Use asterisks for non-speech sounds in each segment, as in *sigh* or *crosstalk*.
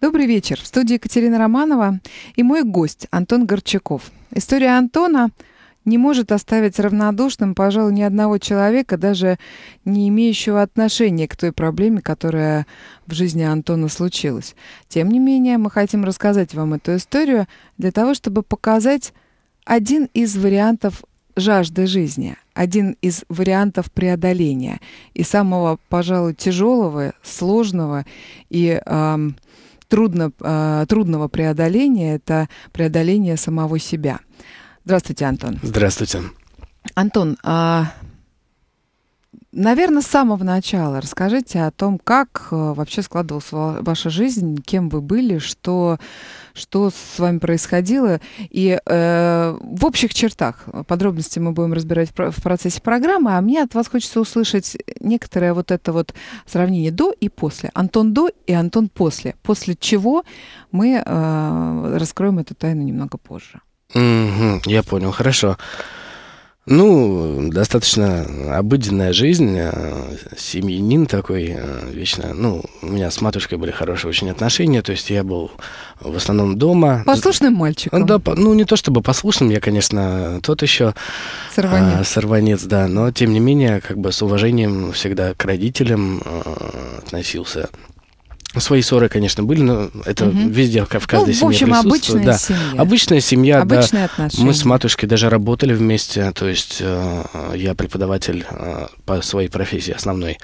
Добрый вечер. В студии Екатерина Романова и мой гость Антон Горчаков. История Антона не может оставить равнодушным, пожалуй, ни одного человека, даже не имеющего отношения к той проблеме, которая в жизни Антона случилась. Тем не менее, мы хотим рассказать вам эту историю для того, чтобы показать один из вариантов жажды жизни, один из вариантов преодоления и самого, пожалуй, тяжелого, сложного и эм, трудно, а, трудного преодоления – это преодоление самого себя. Здравствуйте, Антон. Здравствуйте. Антон, а, Наверное, с самого начала расскажите о том, как э, вообще складывалась ваша жизнь, кем вы были, что, что с вами происходило. И э, в общих чертах э, подробности мы будем разбирать в процессе программы, а мне от вас хочется услышать некоторое вот это вот сравнение до и после. Антон до и Антон после. После чего мы э, раскроем эту тайну немного позже. Mm-hmm, я понял, хорошо. Хорошо. Ну, достаточно обыденная жизнь. Э, семьянин такой э, вечно. Ну, у меня с матушкой были хорошие очень отношения. То есть я был в основном дома. Послушным мальчиком? Да, ну не то чтобы послушным. Я, конечно, тот еще э, сорванец, а, сорванец да. Но, тем не менее, как бы с уважением всегда к родителям а, относился. Свои ссоры, конечно, были, но это угу. везде, в ну, каждой ну, семье в общем, обычная да. семья. Обычная семья, Обычные да. Отношения. Мы с матушкой даже работали вместе, то есть э, я преподаватель э, по своей профессии основной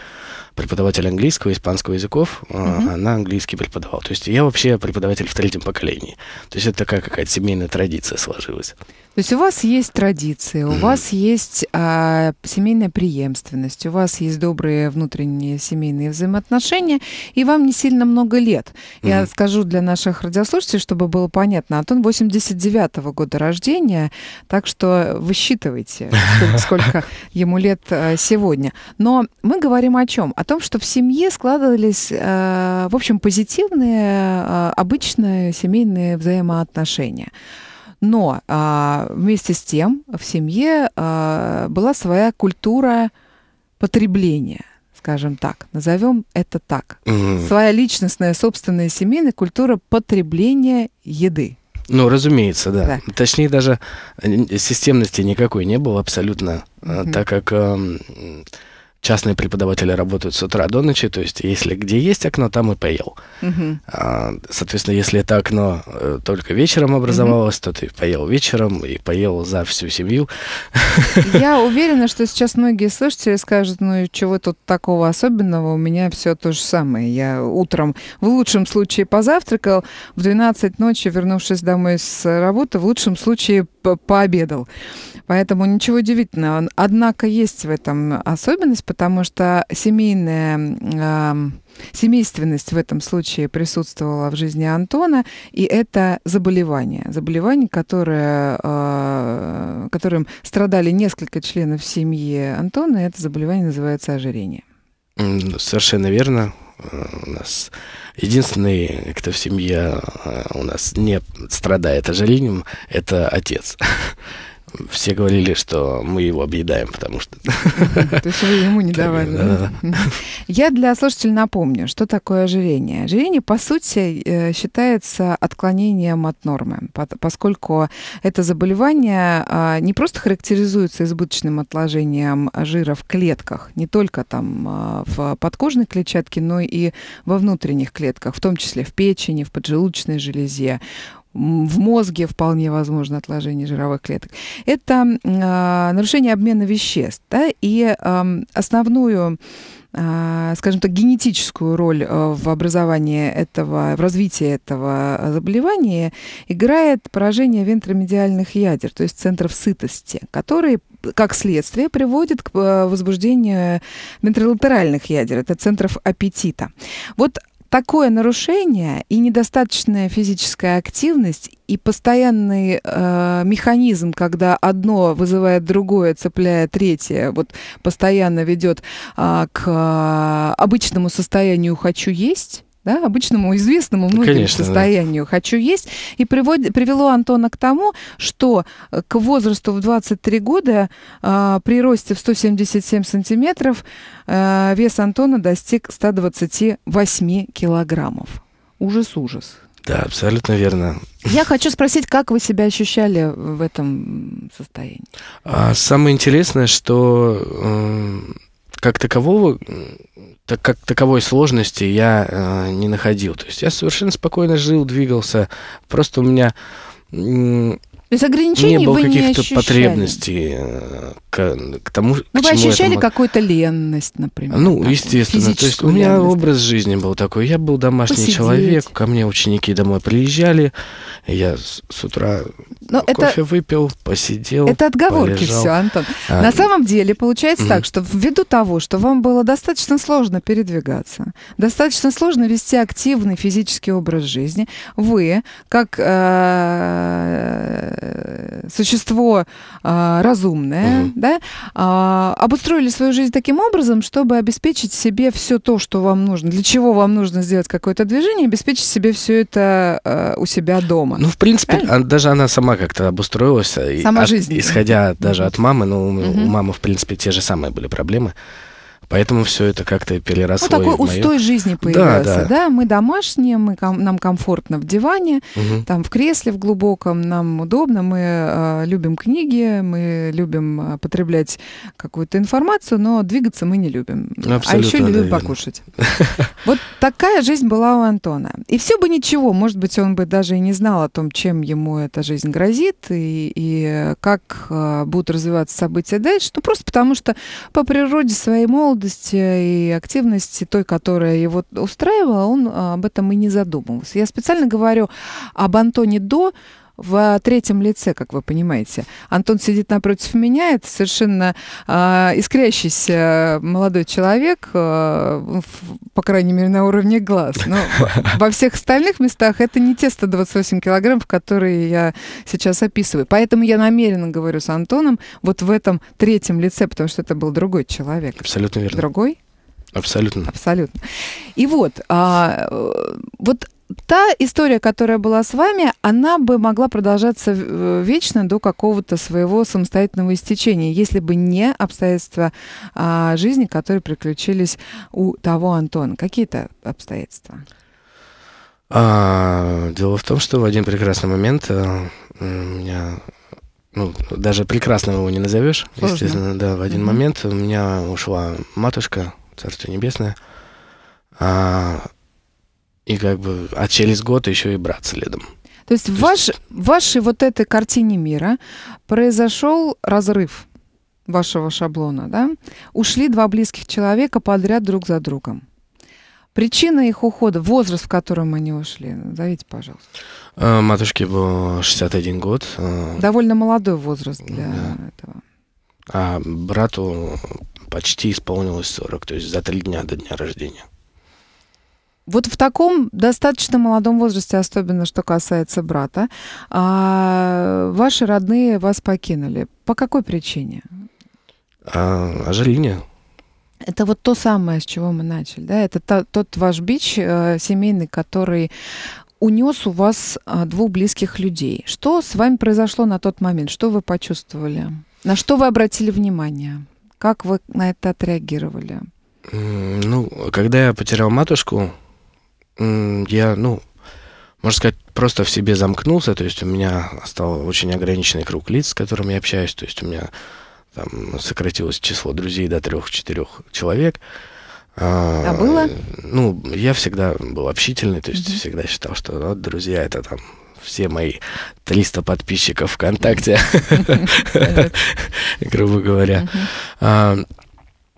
преподаватель английского, и испанского языков, mm-hmm. А, она а английский преподавал. То есть я вообще преподаватель в третьем поколении. То есть это такая какая-то семейная традиция сложилась. То есть у вас есть традиции, у mm-hmm. вас есть а, семейная преемственность, у вас есть добрые внутренние семейные взаимоотношения, и вам не сильно много лет. Mm-hmm. Я скажу для наших радиослушателей, чтобы было понятно, Антон 89-го года рождения, так что высчитывайте, сколько, *laughs* сколько ему лет а, сегодня. Но мы говорим о чем? О о том, что в семье складывались, э, в общем, позитивные, э, обычные семейные взаимоотношения. Но а, вместе с тем в семье э, была своя культура потребления скажем так, назовем это так. Своя личностная, собственная семейная культура потребления еды. Ну, разумеется, да. да. Точнее, даже системности никакой не было абсолютно, угу. так как эм, частные преподаватели работают с утра до ночи, то есть если где есть окно, там и поел. Угу. А, соответственно, если это окно э, только вечером образовалось, угу. то ты поел вечером и поел за всю семью. *laughs* Я уверена, что сейчас многие слушатели скажут, ну чего тут такого особенного, у меня все то же самое. Я утром в лучшем случае позавтракал, в 12 ночи, вернувшись домой с работы, в лучшем случае пообедал. Поэтому ничего удивительного. Однако есть в этом особенность, потому что семейная э, семейственность в этом случае присутствовала в жизни Антона, и это заболевание. Заболевание, которое, э, которым страдали несколько членов семьи Антона, и это заболевание называется ожирение. Совершенно верно э, у нас единственный, кто в семье э, у нас не страдает ожирением, это отец. *laughs* все говорили, что мы его объедаем, потому что... *laughs* То есть вы ему не *laughs* давали. *laughs* Я для слушателей напомню, что такое ожирение. Ожирение, по сути, э, считается отклонением от нормы, поскольку это заболевание а, не просто характеризуется избыточным отложением жира в клетках, не только там а, в подкожной клетчатке, но и во внутренних клетках, в том числе в печени, в поджелудочной железе, в мозге вполне возможно отложение жировых клеток. Это э, нарушение обмена веществ. Да? И э, основную а, скажем так, генетическую роль э, в образовании этого, в развитии этого заболевания играет поражение вентромедиальных ядер, то есть центров сытости, которые как следствие приводит к э, возбуждению вентрилатеральных ядер, это центров аппетита. Вот такое нарушение и недостаточная физическая активность и постоянный э, механизм, когда одно вызывает другое, цепляя третье, вот постоянно ведет э, к э, обычному состоянию хочу есть да, обычному известному многим Конечно, состоянию да. «хочу есть». И привод, привело Антона к тому, что э, к возрасту в 23 года э, при росте в 177 сантиметров э, вес Антона достиг 128 килограммов. Ужас-ужас. Да, абсолютно верно. Я хочу спросить, как вы себя ощущали в этом состоянии? А, самое интересное, что э, как такового так как таковой сложности я э, не находил. То есть я совершенно спокойно жил, двигался. Просто у меня то есть ограничений не было каких-то потребностей э, к, к тому, ну, к Вы чему ощущали это... какую-то ленность, например? Ну, так, естественно. То есть у меня ленность. образ жизни был такой. Я был домашний Посидеть. человек, ко мне ученики домой приезжали, я с, утра Но ну, кофе это... выпил, посидел. Это отговорки полежал. все, Антон. А... На самом деле получается mm-hmm. так, что ввиду того, что вам было достаточно сложно передвигаться, достаточно сложно вести активный физический образ жизни, вы, как э, Э, существо а, разумное, угу. да, а, обустроили свою жизнь таким образом, чтобы обеспечить себе все то, что вам нужно, для чего вам нужно сделать какое-то движение, обеспечить себе все это а, у себя дома. Ну, в принципе, Правильно? А, даже она сама как-то обустроилась, сама от, жизнь. исходя даже от мамы, ну, угу. у мамы, в принципе, те же самые были проблемы. Поэтому все это как-то переросло. Ну, такой устой мою... жизни появился, да, да. да? Мы домашние, мы, ком- нам комфортно в диване, угу. там в кресле в глубоком, нам удобно, мы э, любим книги, мы любим э, потреблять какую-то информацию, но двигаться мы не любим. А Абсолютно, а еще любим да, покушать. Вот такая жизнь была у Антона. И все бы ничего, может быть, он бы даже и не знал о том, чем ему эта жизнь грозит и, и э, как э, будут развиваться события дальше, ну, просто потому что по природе своей молодости молодости и активности той, которая его устраивала, он а, об этом и не задумывался. Я специально говорю об Антоне До, в а, третьем лице, как вы понимаете. Антон сидит напротив меня, это совершенно э, искрящийся молодой человек, э, а, в, по крайней мере, на уровне глаз. Но *laughs* во всех остальных местах это не те 128 килограммов, которые я сейчас описываю. Поэтому я намеренно говорю с Антоном вот в этом третьем лице, потому что это был другой человек. Абсолютно верно. Другой? Абсолютно. Абсолютно. И вот, а, вот та история, которая была с вами, она бы могла продолжаться э, вечно до какого-то своего самостоятельного истечения, если бы не обстоятельства а, жизни, которые приключились у того Антона. Какие-то обстоятельства? А, дело в том, что в один прекрасный момент а, меня ну, даже прекрасного его не назовешь, Сложно. естественно, да, в один mm-hmm. момент у меня ушла матушка, Царство Небесное. А, и как бы, а через год еще и брат следом. То есть в ваш, есть... вашей вот этой картине мира произошел разрыв вашего шаблона, да? Ушли два близких человека подряд друг за другом. Причина их ухода, возраст, в котором они ушли, назовите, пожалуйста. А, матушке был 61 год. А. Довольно молодой возраст для да. этого. А брату почти исполнилось 40, то есть за три дня до дня рождения. Вот в таком достаточно молодом возрасте, особенно что касается брата, а, ваши родные вас покинули. По какой причине? А, ожирение. Это вот то самое, с чего мы начали, да? Это та, тот ваш бич э, семейный, который унес у вас э, двух близких людей. Что с вами произошло на тот момент? Что вы почувствовали? На что вы обратили внимание? Как вы на это отреагировали? Ну, когда я потерял матушку, я, ну, можно сказать, просто в себе замкнулся, то есть у меня стал очень ограниченный круг лиц, с которыми я общаюсь, то есть у меня там сократилось число друзей до трех-четырех человек. А, а было? Ну, я всегда был общительный, то есть mm-hmm. всегда считал, что ну, друзья это там все мои 300 подписчиков ВКонтакте, грубо говоря. А,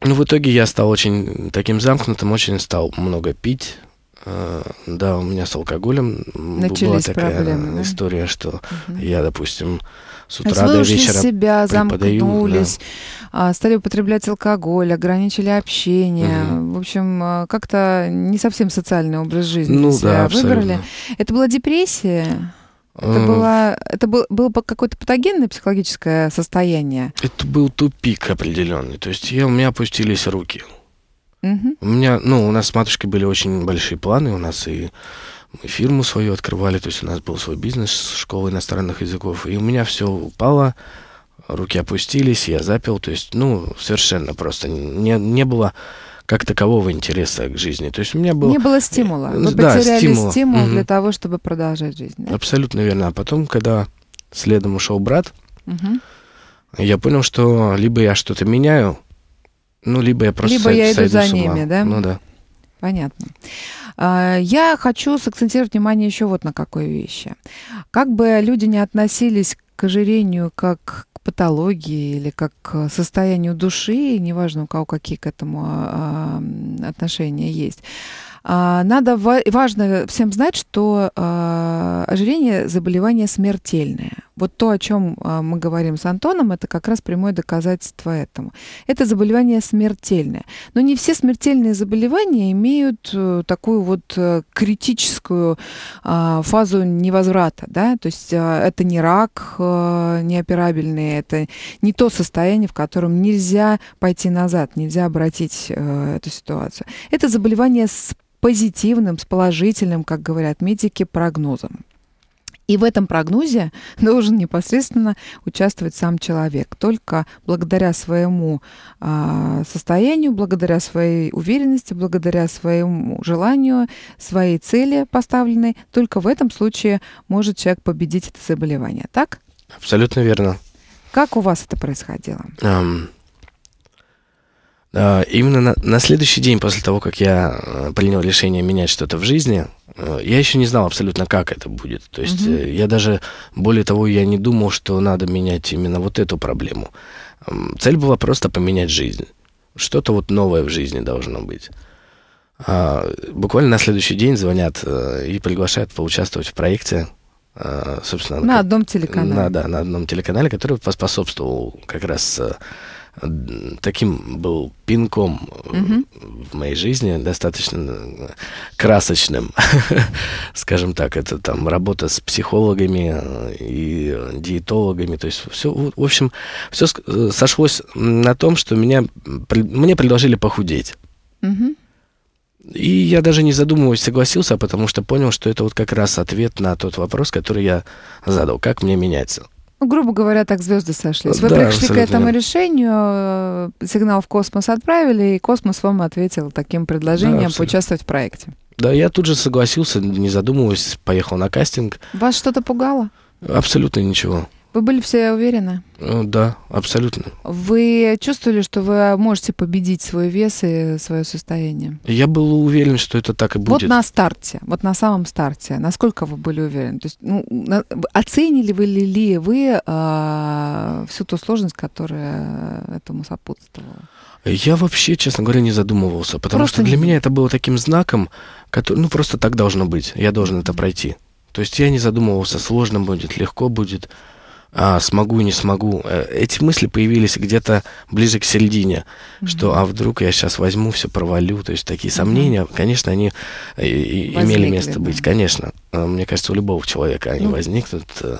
ну, в итоге я стал очень таким замкнутым, очень стал много пить. А, да, у меня с алкоголем Начались была такая проблемы, история, да? что угу. я, допустим, с утра до вечера себя, замкнулись, да. стали употреблять алкоголь, ограничили общение. Угу. В общем, а, как-то не совсем социальный образ жизни ну, себя да, абсолютно. выбрали. Это была депрессия? Это, эм. была, это был, было какое-то патогенное психологическое состояние? Это был тупик определенный. То есть я, у меня опустились руки. Угу. У меня, ну, у нас с матушкой были очень большие планы, у нас и мы фирму свою открывали, то есть у нас был свой бизнес, школы иностранных языков, и у меня все упало, руки опустились, я запил, то есть, ну, совершенно просто не, не было как такового интереса к жизни. То есть у меня был... Не было стимула. Вы э, да, потеряли стимула. стимул угу. для того, чтобы продолжать жизнь. Да? Абсолютно верно. А потом, когда следом ушел брат, угу. я понял, что либо я что-то меняю, ну, либо я просто Либо сай- я иду за ними, да? Ну, да. Понятно. Э, я хочу сакцентировать внимание еще вот на какой вещи. Как бы люди не относились к ожирению как к патологии или как к состоянию души, неважно у кого какие к этому а, отношения есть, а, надо, важно всем знать, что а, ожирение – заболевание смертельное. Вот то, о чем а, мы говорим с Антоном, это как раз прямое доказательство этому. Это заболевание смертельное. Но не все смертельные заболевания имеют э, такую вот э, критическую фазу невозврата. Да? То есть это не рак э, неоперабельный, это не то состояние, в котором нельзя пойти назад, нельзя обратить эту ситуацию. Это заболевание с позитивным, с положительным, как говорят медики, прогнозом. И в этом прогнозе *laughs* должен непосредственно участвовать сам человек. Только благодаря своему э, состоянию, благодаря своей уверенности, благодаря своему желанию, своей цели поставленной, только в этом случае может человек победить это заболевание. Так? Абсолютно верно. Как у вас это происходило? Um, а, именно на, на следующий день после того, как я э, принял решение менять что-то в жизни, э, я еще не знал абсолютно, как это будет. То есть Mm-hmm. я даже, более того, я не думал, что надо менять именно вот эту проблему. Цель была просто поменять жизнь. Что-то вот новое в жизни должно быть. А, буквально на следующий день звонят и приглашают поучаствовать в проекте. собственно, на как... одном телеканале. На, да, на одном телеканале, который поспособствовал как раз таким был пинком mm-hmm. в моей жизни, достаточно красочным, *laughs* скажем так. Это там работа с психологами э, и диетологами, то есть все, в общем, все э, сошлось на том, что меня, мне предложили похудеть. Mm-hmm. И я даже не задумываясь согласился, а потому что понял, что это вот как раз ответ на тот вопрос, который я задал. Как мне меняться? Ну, грубо говоря, так звезды сошлись. Вы да, пришли к этому решению, э, сигнал в космос отправили, и космос вам ответил таким предложением да, поучаствовать в проекте. Да, я тут же согласился, не задумываясь, поехал на кастинг. Вас что-то пугало? Абсолютно ничего. Вы были все уверены? Э, да, абсолютно. Вы чувствовали, что вы можете победить свой вес и свое состояние? Я был уверен, что это так и будет. Вот на старте, вот на самом старте, насколько вы были уверены? То есть, ну, оценили вы ли, вы э, всю ту сложность, которая этому сопутствовала? Я вообще, честно говоря, не задумывался, потому просто что для не... меня это было таким знаком, который, ну, просто так должно быть, я должен это пройти. То есть я не задумывался, сложно будет, легко будет а, смогу, не смогу. Э, эти мысли появились где-то ближе к середине, mm-hmm. что а вдруг я сейчас возьму, все провалю. То есть такие mm-hmm. сомнения, конечно, они э, Возникли, имели место да. быть, конечно. А, мне кажется, у любого человека они mm-hmm. возникнут. Э,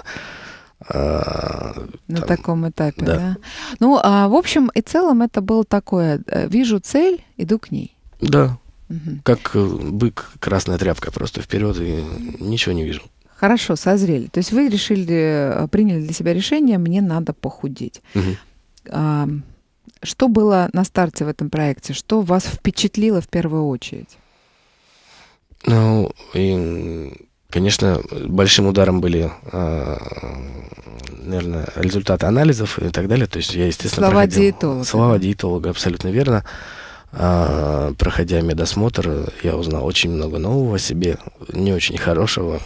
а, на там, таком этапе, да. да? Ну, а, в общем и целом это было такое. Вижу цель, иду к ней. Да. Угу. Как бык, красная тряпка просто вперед и ничего не вижу. Хорошо, созрели. То есть вы решили, э, приняли для себя решение, мне надо похудеть. Угу. Что было на старте в этом проекте? Что вас впечатлило в первую очередь? Ну, и, конечно, большим ударом были, а, наверное, результаты анализов и так далее. То есть я, естественно, Слова проходил... диетолога. Слова диетолога, абсолютно верно. А, проходя медосмотр, я узнал очень много нового о себе, не очень хорошего.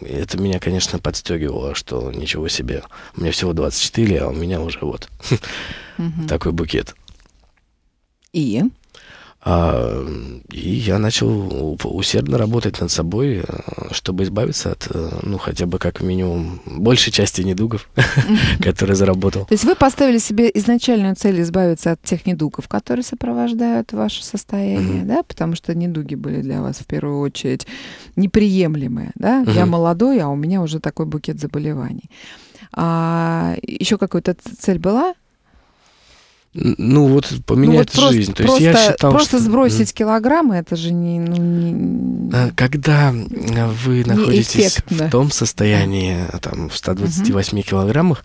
Это меня, конечно, подстегивало, что ничего себе. Мне всего 24, а у меня уже вот *laughs* такой букет. И? А, и я начал усердно работать над собой, э, чтобы избавиться от, э, ну, хотя бы как минимум большей части недугов, *laughs* которые заработал. То есть вы поставили себе изначальную цель избавиться от тех недугов, которые сопровождают ваше состояние, да? Потому что недуги были для вас в первую очередь неприемлемые, да? Я молодой, а у меня уже такой букет заболеваний. А еще какая-то цель была? Ну, вот поменять ну, вот жизнь. То есть просто, я считал, просто что... сбросить килограммы, это же не... Ну, не... А, когда а, вы находитесь в том состоянии, а, там, в 128 угу. килограммах,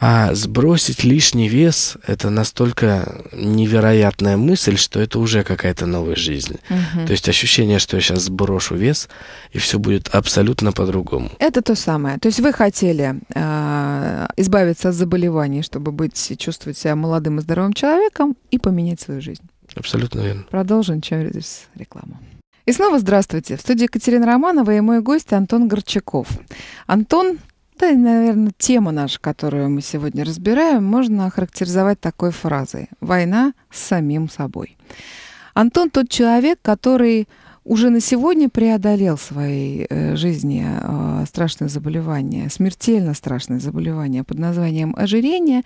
а сбросить лишний вес – это настолько невероятная мысль, что это уже какая-то новая жизнь. Угу. То есть ощущение, что я сейчас сброшу вес, и все будет абсолютно по-другому. Это то самое. То есть вы хотели э, избавиться от заболеваний, чтобы быть, чувствовать себя молодым и здоровым человеком и поменять свою жизнь. Абсолютно верно. Продолжим через рекламу. И снова здравствуйте. В студии Екатерина Романова и мой гость Антон Горчаков. Антон это, наверное, тема наша, которую мы сегодня разбираем, можно охарактеризовать такой фразой «Война с самим собой». Антон тот человек, который уже на сегодня преодолел в своей э, жизни а, страшное заболевание, смертельно страшное заболевание под названием ожирение.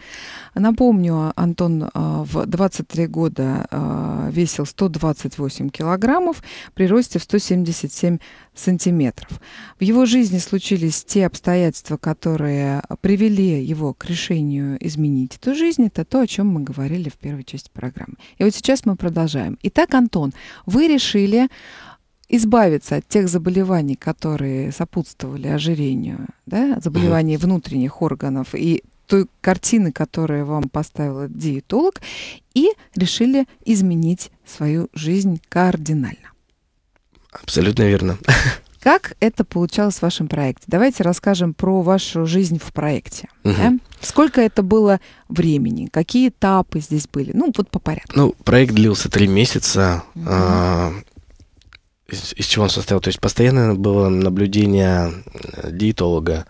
Напомню, Антон а, в 23 года а, весил 128 килограммов при росте в 177 сантиметров. В его жизни случились те обстоятельства, которые привели его к решению изменить эту жизнь. Это то, о чем мы говорили в первой части программы. И вот сейчас мы продолжаем. Итак, Антон, вы решили избавиться от тех заболеваний, которые сопутствовали ожирению, да, заболеваний внутренних органов и той картины, которую вам поставила диетолог, и решили изменить свою жизнь кардинально. Абсолютно верно. Как это получалось в вашем проекте? Давайте расскажем про вашу жизнь в проекте. Угу. Да? Сколько это было времени? Какие этапы здесь были? Ну, вот по порядку. Ну, проект длился три месяца. Угу из, из чего он состоял. То есть постоянно было наблюдение э, диетолога,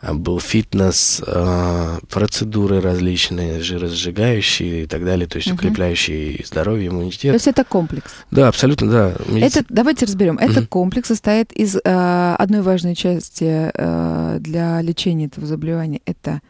э, был фитнес, э, процедуры различные, жиросжигающие и так далее, то есть угу. укрепляющие здоровье, иммунитет. То есть это комплекс? Да, абсолютно, да. Это, давайте разберем. Угу. комплекс состоит из одной важной части для лечения этого заболевания. Это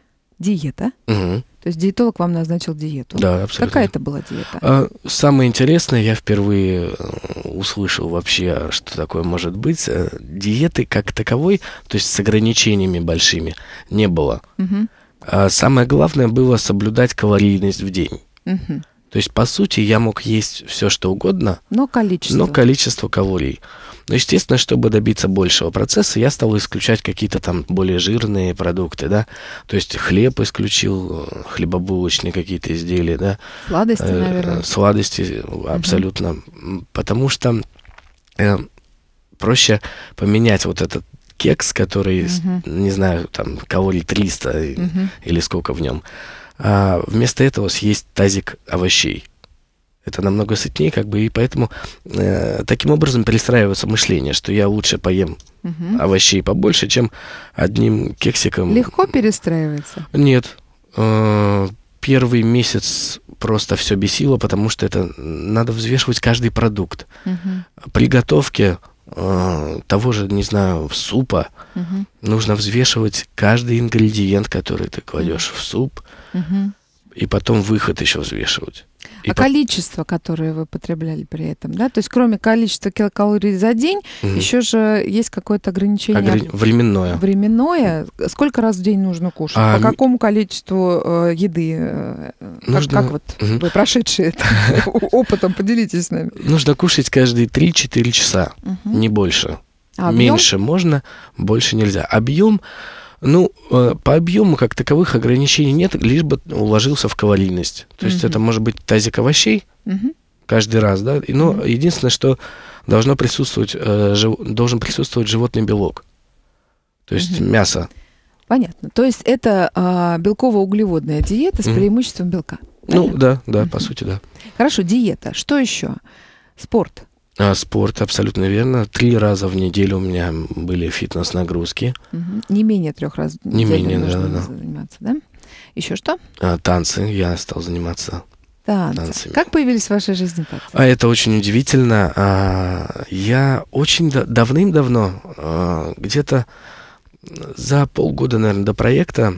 диета. Угу. То есть диетолог вам назначил диету. Да, абсолютно. Какая это была диета? А, самое интересное, я впервые э, услышал вообще, что такое может быть. Э, диеты как таковой, то есть с ограничениями большими, не было. Угу. Самое главное было соблюдать калорийность в день. Угу. То есть, по сути, я мог есть все, что угодно. Но количество. Но количество калорий. Но, естественно, чтобы добиться большего процесса, я стал исключать какие-то там более жирные продукты, да. То есть хлеб исключил, хлебобулочные какие-то изделия, да. Сладости, э, наверное. Сладости, э, абсолютно. Угу. Потому что э, проще поменять вот этот кекс, который, угу. не знаю, там калорий 300 угу. Э, или сколько в нем, а вместо этого съесть тазик овощей. Это намного сытнее, как бы, и поэтому э, таким образом перестраивается мышление, что я лучше поем угу. овощей побольше, чем одним кексиком. Легко перестраивается? Нет. Э, первый месяц просто все бесило, потому что это надо взвешивать каждый продукт. Угу. Приготовки Э, того же, не знаю, супа, угу. нужно взвешивать каждый ингредиент, который ты кладешь угу. в суп. Угу и потом выход еще взвешивать. И а по... количество, которое вы потребляли при этом, да? То есть кроме количества килокалорий за день, угу. еще же есть какое-то ограничение. Ограни... Временное. Временное. Сколько раз в день нужно кушать? А... По какому количеству э, еды? Э, нужно... Как, как вот угу. вы прошедшие это *laughs* опытом, поделитесь с нами. Нужно кушать каждые 3-4 часа, не больше. А Меньше можно, больше нельзя. Объем ну, э, по объему как таковых ограничений нет, лишь бы уложился в калорийность. То есть угу. это может быть тазик овощей угу. каждый раз, да. Но угу. единственное, что должно присутствовать, э, должен присутствовать животный белок, то есть угу. мясо. Понятно. То есть это а, белково-углеводная диета с угу. преимуществом белка. Ну, Понятно? Ну да, да, угу. по сути, да. Хорошо, диета. Что еще? Спорт. А, спорт, абсолютно верно. Три раза в неделю у меня были фитнес-нагрузки. Угу. Не менее трех раз в неделю Не менее, нужно да, да. заниматься, да? Еще что? А, танцы. Я стал заниматься танцы. танцами. Как появились в вашей жизни танцы? А это очень удивительно. А, я очень давным-давно, а, где-то за полгода, наверное, до проекта,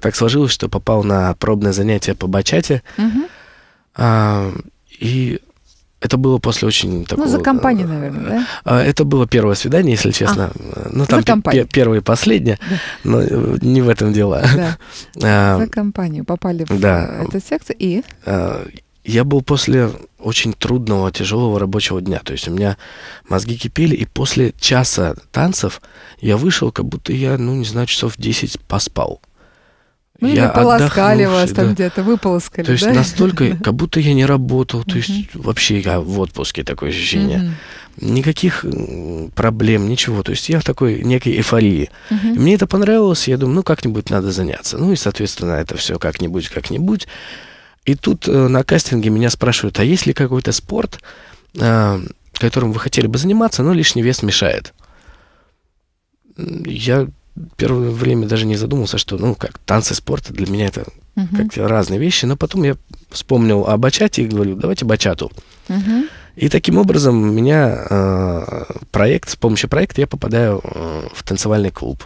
так сложилось, что попал на пробное занятие по бачате. Угу. И это было после очень такого... Ну, за компанию, э, наверное, да? Э, э, это было первое свидание, если честно. А, ну, там за компанию. первое и последнее, да. но не в этом дело. Да. *laughs* а, за компанию попали в да. эту секцию и... А, я был после очень трудного, тяжелого рабочего дня. То есть у меня мозги кипели, и после часа танцев я вышел, как будто я, ну, не знаю, часов 10 поспал. Ну, я или полоскали вас там да. где-то, выполоскали. То есть да? настолько, как будто я не работал, то есть вообще я в отпуске такое ощущение. Никаких проблем, ничего. То есть я в такой некой эйфории. И мне это понравилось, я думаю, ну как-нибудь надо заняться. Ну и, соответственно, это все как-нибудь, как-нибудь. И тут э, на кастинге меня спрашивают, а есть ли какой-то спорт, э, которым вы хотели бы заниматься, но лишний вес мешает? Я первое время даже не задумывался, что, ну, как танцы, спорт, для меня это uh как-то разные вещи. Но потом я вспомнил о бачате и говорю, давайте бачату. uh И таким образом меня э, проект, с помощью проекта я попадаю э, в танцевальный клуб.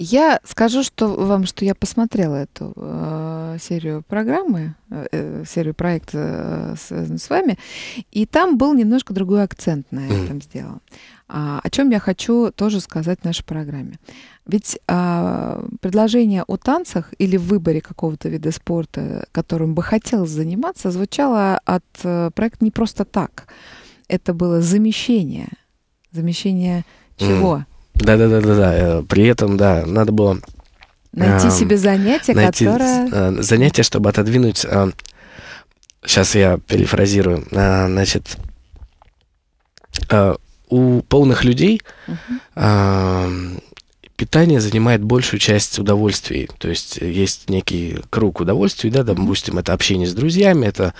Я скажу что вам, что я посмотрела эту э, серию программы, э, серию проекта, э, связанную э, с вами, и там был немножко другой акцент на этом сделан. А, о чем я хочу тоже сказать в нашей программе. Ведь а, предложение о танцах или выборе какого-то вида спорта, которым бы хотелось заниматься, звучало от а, проекта не просто так. Это было замещение. Замещение чего? Mm. Да-да-да-да. да. Э, при этом, да, надо было... Найти эм, себе занятие, найти которое... Э, занятие, чтобы отодвинуть... Сейчас э, я перефразирую. Значит, у полных людей... Uh-huh питание занимает большую часть удовольствий. То есть э, есть некий круг удовольствий, да, допустим, это общение с друзьями, это,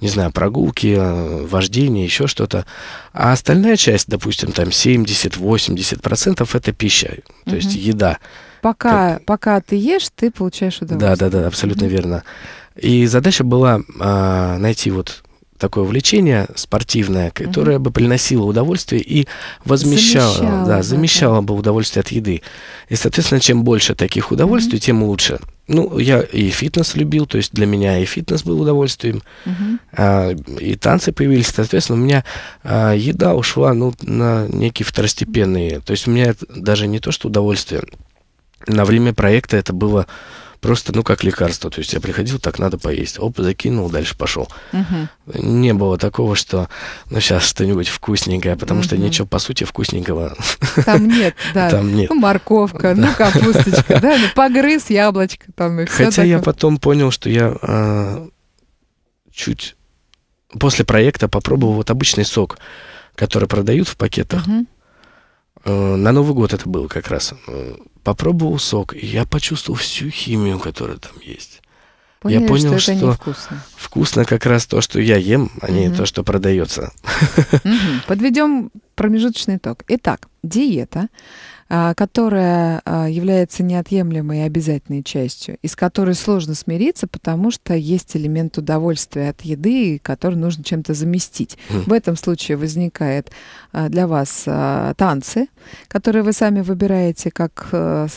не знаю, прогулки, э, вождение, еще что-то. А остальная часть, допустим, там 70-80% это пища, то угу. есть еда. Пока, как... пока ты ешь, ты получаешь удовольствие. Да, да, да, абсолютно угу. верно. И задача была а, найти вот такое увлечение спортивное, которое угу. бы приносило удовольствие и возмещало, замещало, да, замещало да, бы удовольствие от еды. И, соответственно, чем больше таких удовольствий, угу. тем лучше. Ну, я и фитнес любил, то есть для меня и фитнес был удовольствием, угу. а, и танцы появились, соответственно, у меня а, еда ушла ну, на некие второстепенные, то есть у меня это даже не то, что удовольствие, на время проекта это было Просто, ну, как лекарство. То есть я приходил, так надо поесть. Оп, закинул, дальше пошел. Угу. Не было такого, что, ну, сейчас что-нибудь вкусненькое, потому угу. что ничего, по сути, вкусненького. Там нет, *laughs* да. Там нет. Ну, морковка, да. ну, *laughs* капусточка, да, ну, погрыз, яблочко там и все Хотя такое. я потом понял, что я э, чуть после проекта попробовал вот обычный сок, который продают в пакетах. Угу. Э, на Новый год это было как раз. Э, попробовал сок, и я почувствовал всю химию, которая там есть. Поняли, я понял, что, что вкусно. вкусно как раз то, что я ем, а угу. не то, что продается. Угу. Подведем промежуточный итог. Итак, диета а, которая а, является неотъемлемой и обязательной частью, и с которой сложно смириться, потому что есть элемент удовольствия от еды, который нужно чем-то заместить. Хм. В этом случае возникает а, для вас танцы, которые вы сами выбираете как э,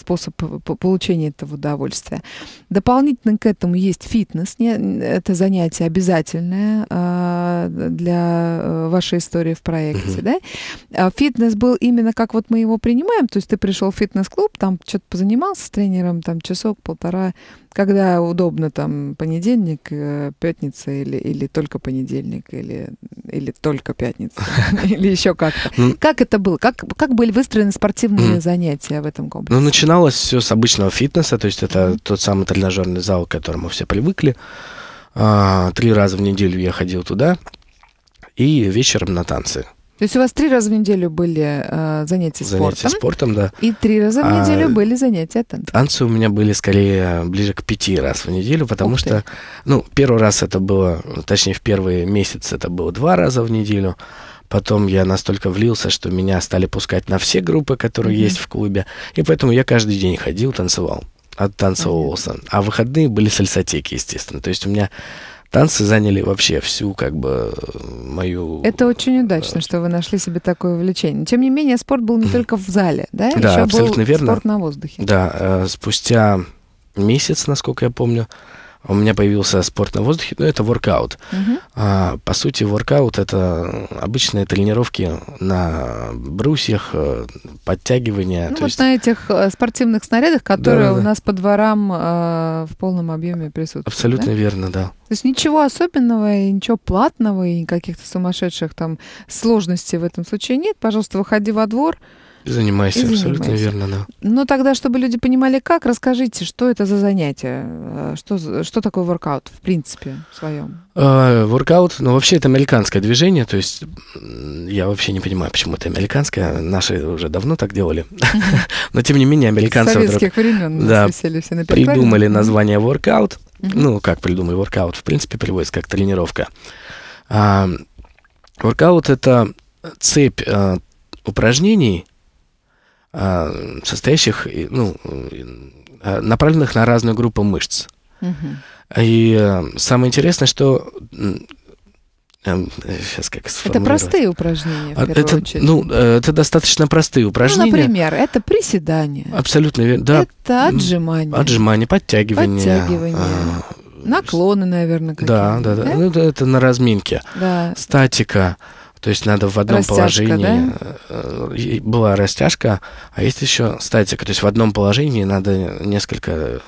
способ получения этого удовольствия. Дополнительно к этому есть фитнес. Это занятие обязательное для э, вашей истории в проекте. Да? Фитнес был именно как вот мы его принимаем, то есть ты пришел в фитнес-клуб, там что-то позанимался с тренером, там часок-полтора, когда удобно, там понедельник, э, пятница или, или только понедельник, или, или только пятница, *laughs* или еще как-то. Ну, как это было? Как, как были выстроены спортивные занятия в этом комплексе? Ну, начиналось все с обычного фитнеса, то есть это тот самый тренажерный зал, к которому все привыкли. А, три раза в неделю я ходил туда и вечером на танцы. То есть у вас три раза в неделю были э, занятия, занятия спортом? Занятия спортом, да. И три раза в а, неделю а, были занятия танцами? Танцы у меня были скорее ближе к пяти раз в неделю, потому Ух что, ты. ну, первый раз это было, точнее, в первый месяц это было два раза в неделю. Потом я настолько влился, что меня стали пускать на все группы, которые mm-hmm. есть в клубе. И поэтому я каждый день ходил, танцевал, оттанцевывался. Mm-hmm. А выходные были сальсотеки, естественно. То есть у меня Танцы заняли вообще всю, как бы, мою... Это очень удачно, э, что вы нашли себе такое увлечение. Тем не менее, спорт был не только в зале, да? Да, Еще абсолютно был верно. спорт на воздухе. Да, э, спустя месяц, насколько я помню, у меня появился спорт на воздухе, но это воркаут. Uh-huh. А, по сути, воркаут это обычные тренировки на брусьях, э, подтягивания. Ну, вот есть... на этих э, спортивных снарядах, которые да, у да. нас по дворам э, в полном объеме присутствуют. Абсолютно да? верно, да. То есть ничего особенного ничего платного и каких-то сумасшедших там сложностей в этом случае нет. Пожалуйста, выходи во двор. Занимайся, и абсолютно занимайся. верно, да. Ну тогда, чтобы люди понимали, как, расскажите, что это за занятие, э, что, что такое воркаут в принципе в своем? Э, воркаут, ну вообще это американское движение, то есть я вообще не понимаю, почему это американское, наши уже давно так делали, *laughs* но тем не менее американцы придумали название воркаут, ну как придумали воркаут, в принципе приводится как тренировка. А, воркаут это цепь э, упражнений, а, состоящих, ну, а, направленных на разную группу мышц. Угу. И э, самое интересное, что Сейчас эм, как это простые упражнения, в а, первую это, очередь. Ну, э, это достаточно простые ну, упражнения. Ну, например, это приседания. Абсолютно верно. Да. Это отжимания, Отжимание, подтягивание. Подтягивание. Наклоны, наверное, какие-то. Да, да, да. да? Ну, это на разминке. Да. Статика. То есть надо в одном растяжка, положении... Да? Э, была растяжка, а есть еще статика. То есть в одном положении надо несколько,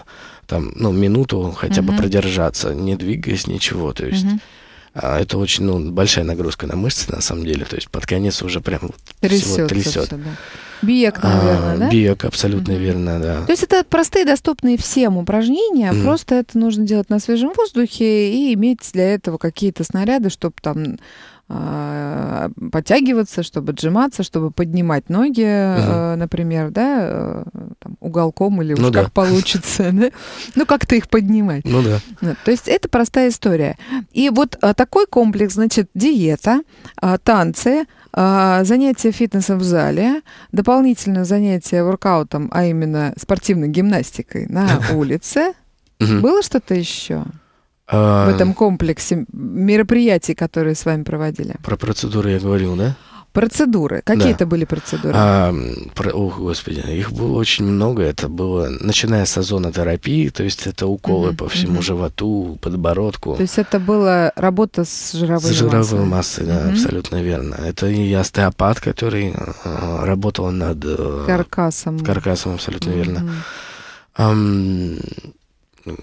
там, ну, минуту хотя угу. бы продержаться, не двигаясь, ничего. То есть... Угу. это очень ну, большая нагрузка на мышцы, на самом деле. То есть под конец уже прям трясет. Всего трясет. Все, да. Биек, наверное, а, да? Биек, абсолютно mm верно, да. То есть это простые, доступные всем упражнения, mm просто это нужно делать на свежем воздухе и иметь для этого какие-то снаряды, чтобы там а, подтягиваться, чтобы отжиматься, чтобы поднимать ноги, угу. например, да, э, там, уголком или ну уж да. как получится, *laughs* да? ну как-то их поднимать. Ну да. Ну, то есть это простая история. И вот а, такой комплекс, значит, диета, танцы, занятия фитнесом в зале, дополнительное занятие воркаутом, а именно спортивной гимнастикой на *laughs* улице. Было что-то еще? А, в этом комплексе мероприятий, которые с вами проводили. Про процедуры я говорил, да? Процедуры. Какие да. это были процедуры? А, про, ох, господи, их было очень много. Это было, начиная с озонотерапии, то есть это уколы угу, по всему угу. животу, подбородку. То есть это была работа с жировой массой? С жировой массой, массой да, угу. абсолютно верно. Это и остеопат, который э, работал над... Э, каркасом. Каркасом, абсолютно угу. верно. Um,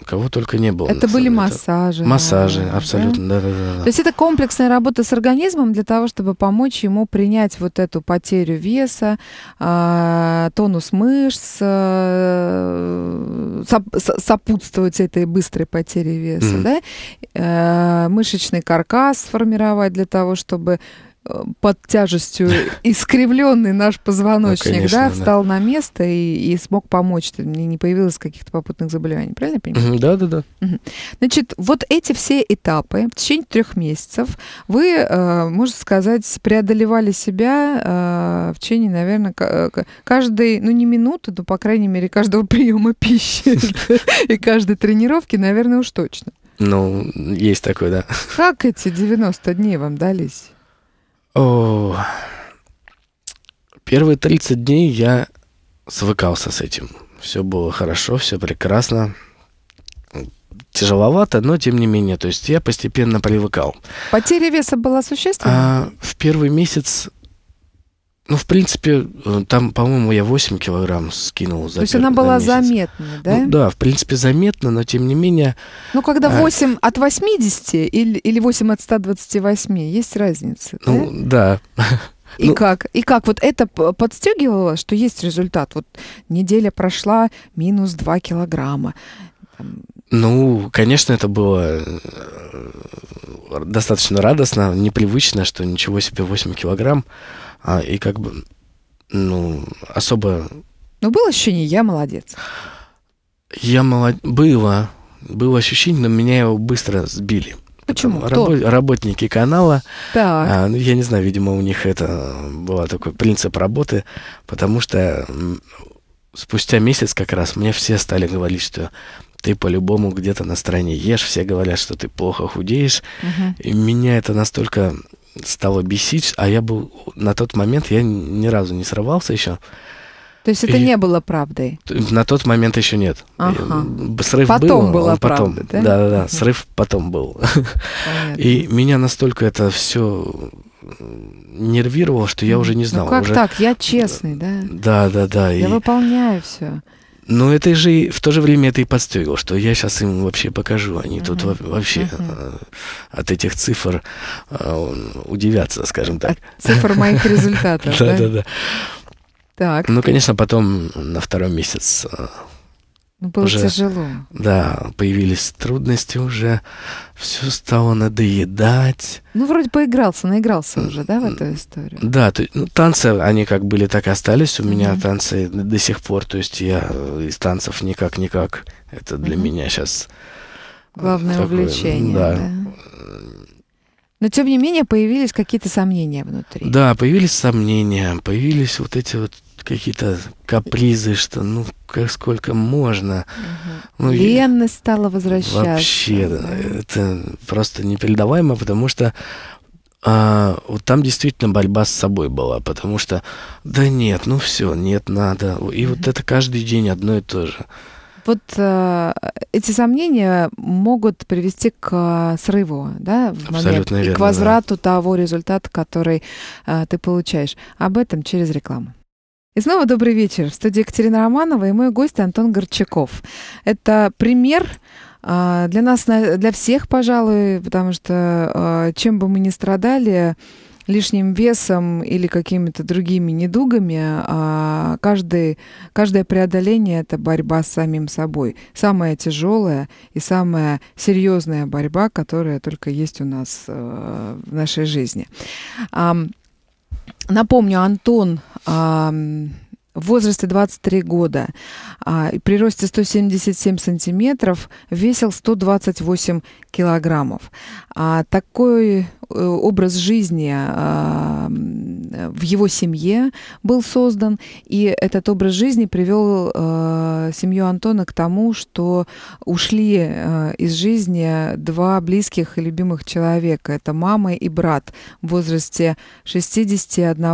кого только не было. Это были деле. массажи. Это... Массажи, абсолютно. Да? Да, да, да. То есть это комплексная работа с организмом для того, чтобы помочь ему принять вот эту потерю веса, а, тонус мышц, э, сопутствовать этой быстрой потере веса, mm -hmm. да? Э, мышечный каркас сформировать для того, чтобы под тяжестью *laughs* искривленный наш позвоночник, ну, конечно, да, встал на место и, и смог помочь. Мне не появилось каких-то попутных заболеваний, правильно я понимаю? Да, да, да. Значит, вот эти все этапы в течение трех месяцев вы, э, можно сказать, преодолевали себя э, в течение, наверное, э, каждой, ну не минуты, но по крайней мере каждого *laughs* приема пищи *laughs* и каждой тренировки, наверное, уж точно. Ну, есть такое, да. Как эти 90 дней вам дались? О, первые 30 дней я свыкался с этим. Все было хорошо, все прекрасно. Тяжеловато, но тем не менее. То есть я постепенно привыкал. Потеря веса была существенной? А, в первый месяц ну, в принципе, э, там, по-моему, я 8 килограмм скинул за То есть она была месяц. заметна, ну да? Ну, да, в принципе, заметна, но тем не менее... Ну, когда 8 а... от 80 или, или 8 от 128, есть разница, Ну, да. да. *laughs* И ну, как? И как? Вот это подстегивало, что есть результат? Вот неделя прошла, минус 2 килограмма. Ну, конечно, это было э, достаточно радостно, непривычно, что ничего себе 8 килограмм. А, и как бы, ну, особо... Ну, было ощущение, я молодец. Я молодец. Было. Было ощущение, но меня его быстро сбили. Почему? Рабо... Кто? Работники канала. Так. А, ну, я не знаю, видимо, у них это был такой принцип работы, потому что спустя месяц как раз мне все стали говорить, что ты по-любому где-то на стороне ешь, все говорят, что ты плохо худеешь. Угу. И меня это настолько стало бесить, а я был на тот момент я ни разу не срывался еще. То есть это и не было правдой? На тот момент еще нет. Ага. Срыв потом был, была потом, правда, да? Да, да, да. Ага. Срыв потом был. *laughs* Понятно. И меня настолько это все нервировало, что я уже не ну знал. Ну как уже... так? Я честный, да? Да, да, да. Я и... выполняю все. Но ну, это же в то же время это и подстригло, что я сейчас им вообще покажу. Они uh-huh. тут вообще uh-huh. от этих цифр а, удивятся, скажем так. От цифр моих результатов. *laughs* Да, да, да. Так. Ну, конечно, потом на второй месяц а, ну, было уже, тяжело. Да, появились трудности уже, все стало надоедать. Ну, вроде поигрался, наигрался уже, да, в эту историю? Да, то, ну, танцы, они как были, так и остались. У mm-hmm. меня танцы до сих пор, то есть я э, из танцев никак-никак. Это для mm-hmm. меня сейчас... Э, Главное такое, увлечение, да. да? Но, тем не менее, появились какие-то сомнения внутри. Да, появились сомнения, появились вот эти вот какие-то капризы, что ну как сколько можно. Угу. Ну, Ленность стала возвращаться. Вообще, да, это просто непередаваемо, потому что а, вот там действительно борьба с собой была, потому что да нет, ну все, нет, надо. И угу. вот это каждый день одно и то же. Вот э, эти сомнения могут привести к э, срыву, да, в Абсолютно момент, верно, и к возврату да. того результата, который э, ты получаешь. Об этом через рекламу. И снова добрый вечер. В студии Екатерина Романова и мой гость Антон Горчаков. Это пример а, для нас, для всех, пожалуй, потому что а, чем бы мы ни страдали, лишним весом или какими-то другими недугами, а, каждый, каждое преодоление — это борьба с самим собой. Самая тяжелая и самая серьезная борьба, которая только есть у нас в нашей жизни. Напомню, Антон а, в возрасте 23 года, а, при росте 177 сантиметров, весил 128 килограммов. А, такой Э, образ жизни а, в его семье был создан, и этот образ жизни привел э, семью Антона к тому, что ушли э, из жизни два близких и любимых человека. Это мама и брат. В возрасте 61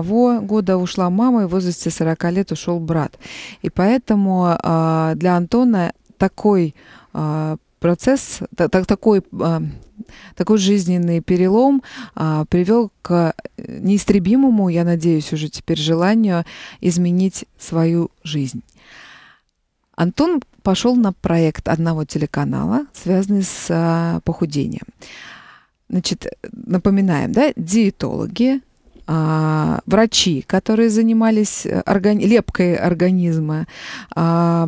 года ушла мама, и в возрасте 40 лет ушел брат. И поэтому а, для Антона такой а, процесс, так, такой такой жизненный перелом а, привел к э, неистребимому, я надеюсь, уже теперь желанию изменить свою жизнь. Антон пошел на проект одного телеканала, связанный с а, похудением. Значит, напоминаем, да, диетологи, а, врачи, которые занимались э, органи- лепкой организма, а,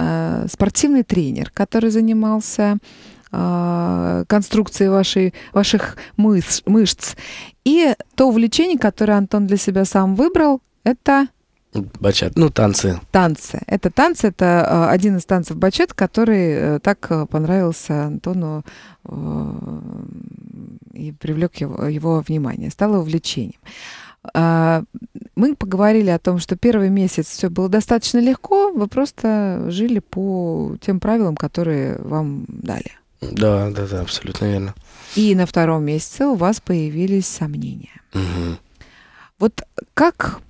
а, спортивный тренер, который занимался а, конструкции вашей, ваших мыс, мышц. И то увлечение, которое Антон для себя сам выбрал, это Бачат, ну танцы. Танцы. Это танцы, это а, один из танцев бачат, который э, так понравился Антону э, и привлек его, его внимание, стало увлечением. А, мы поговорили о том, что первый месяц все было достаточно легко, вы просто жили по тем правилам, которые вам дали. Да, да, да, абсолютно верно. И на втором месяце у вас появились сомнения. Угу. Вот как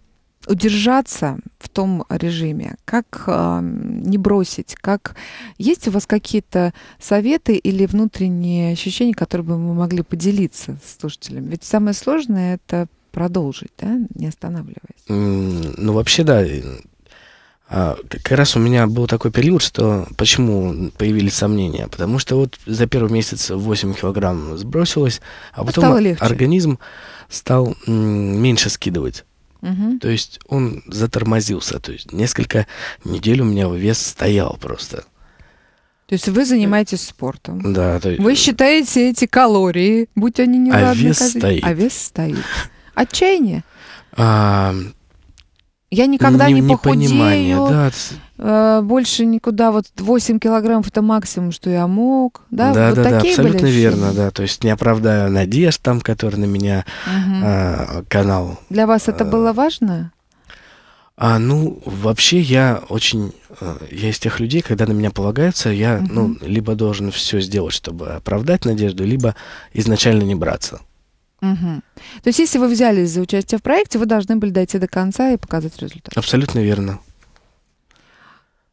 удержаться в том режиме, как э, не бросить, как есть у вас какие-то советы или внутренние ощущения, которые бы мы могли поделиться с слушателями? Ведь самое сложное это продолжить, да, не останавливаясь. Ну вообще да, а, как раз у меня был такой период, что почему появились сомнения? Потому что вот за первый месяц 8 килограмм сбросилось, а, а потом стало организм стал меньше скидывать. Угу. То есть он затормозился. То есть несколько недель у меня вес стоял просто. То есть вы занимаетесь спортом. Да. То есть... Вы считаете эти калории, будь они неладные? А вес стоит. А вес стоит. Отчаяние? Я никогда не, не похудею. Да. Э, больше никуда. Вот 8 килограммов это максимум, что я мог. Да, да, вот да, да абсолютно были верно, да. То есть не оправдаю надежд там, который на меня угу. канал. Для вас это э, было важно? А, ну, вообще я очень... Э, я из тех людей, когда на меня полагаются, я, угу. ну, либо должен все сделать, чтобы оправдать надежду, либо изначально не браться. Угу. То есть, если вы взялись за участие в проекте, вы должны были дойти до конца и показать результат. Абсолютно верно.